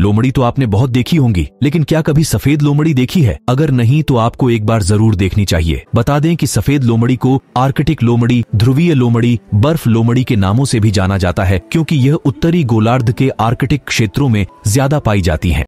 लोमड़ी तो आपने बहुत देखी होंगी लेकिन क्या कभी सफेद लोमड़ी देखी है अगर नहीं तो आपको एक बार जरूर देखनी चाहिए बता दें कि सफेद लोमड़ी को आर्कटिक लोमड़ी ध्रुवीय लोमड़ी बर्फ लोमड़ी के नामों से भी जाना जाता है क्योंकि यह उत्तरी गोलार्ध के आर्कटिक क्षेत्रों में ज्यादा पाई जाती है